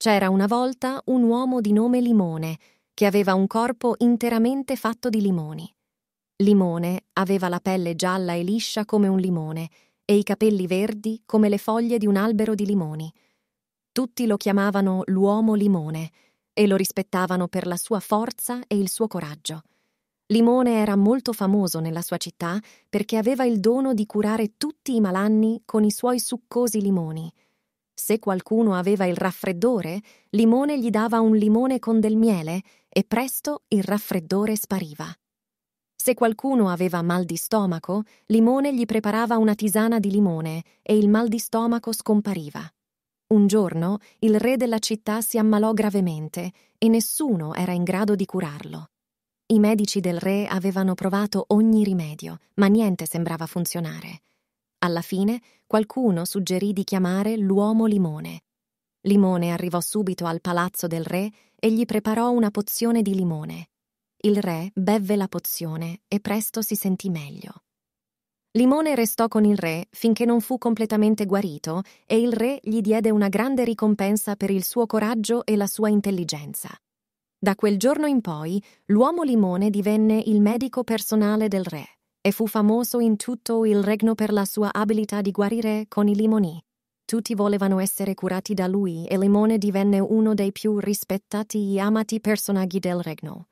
C'era una volta un uomo di nome Limone, che aveva un corpo interamente fatto di limoni. Limone aveva la pelle gialla e liscia come un limone e i capelli verdi come le foglie di un albero di limoni. Tutti lo chiamavano l'uomo limone e lo rispettavano per la sua forza e il suo coraggio. Limone era molto famoso nella sua città perché aveva il dono di curare tutti i malanni con i suoi succosi limoni. Se qualcuno aveva il raffreddore, Limone gli dava un limone con del miele e presto il raffreddore spariva. Se qualcuno aveva mal di stomaco, Limone gli preparava una tisana di limone e il mal di stomaco scompariva. Un giorno il re della città si ammalò gravemente e nessuno era in grado di curarlo. I medici del re avevano provato ogni rimedio, ma niente sembrava funzionare. Alla fine qualcuno suggerì di chiamare l'uomo limone. Limone arrivò subito al palazzo del re e gli preparò una pozione di limone. Il re bevve la pozione e presto si sentì meglio. Limone restò con il re finché non fu completamente guarito e il re gli diede una grande ricompensa per il suo coraggio e la sua intelligenza. Da quel giorno in poi l'uomo limone divenne il medico personale del re e fu famoso in tutto il regno per la sua abilità di guarire con i limoni. Tutti volevano essere curati da lui e Limone divenne uno dei più rispettati e amati personaggi del regno.